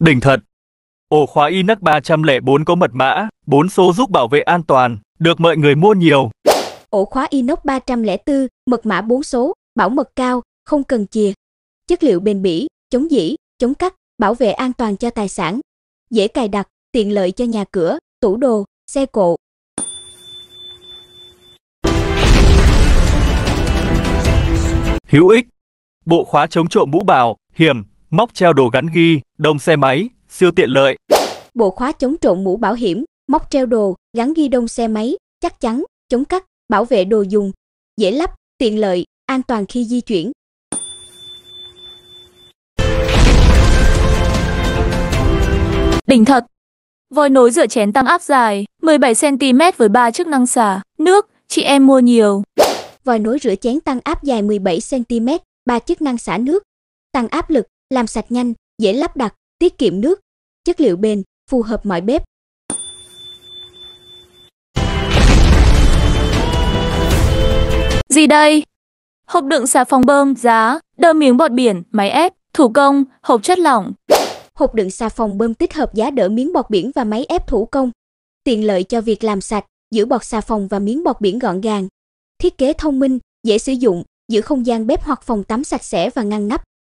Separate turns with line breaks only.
đỉnh thật. Ổ khóa Inac 304 có mật mã, 4 số giúp bảo vệ an toàn, được mọi người mua nhiều.
Ổ khóa inox 304, mật mã 4 số, bảo mật cao, không cần chìa. Chất liệu bền bỉ, chống dỉ, chống cắt, bảo vệ an toàn cho tài sản. Dễ cài đặt, tiện lợi cho nhà cửa, tủ đồ, xe cộ.
Hữu ích Bộ khóa chống trộm mũ bảo, hiểm, móc treo đồ gắn ghi, đông xe máy, siêu tiện lợi. Bộ
khóa chống trộn mũ bảo hiểm, móc treo đồ, gắn ghi đông xe máy, chắc chắn, chống cắt, bảo vệ đồ dùng, dễ lắp, tiện lợi, an toàn khi di chuyển.
Đỉnh thật! Vòi nối rửa chén tăng áp dài, 17cm với 3 chức năng xả, nước, chị em
mua nhiều. Vòi nối rửa chén tăng áp dài 17cm, 3 chức năng xả nước, tăng áp lực, làm sạch nhanh, dễ lắp đặt, tiết kiệm nước, chất liệu bền, phù hợp mọi bếp.
Gì đây? Hộp đựng xà phòng bơm, giá, đơ miếng bọt biển,
máy ép, thủ công, hộp chất lỏng. Hộp đựng xà phòng bơm tích hợp giá đỡ miếng bọt biển và máy ép thủ công. Tiện lợi cho việc làm sạch, giữ bọt xà phòng và miếng bọt biển gọn gàng. Thiết kế thông minh, dễ sử dụng, giữ không gian bếp hoặc phòng tắm sạch sẽ và ngăn nắp.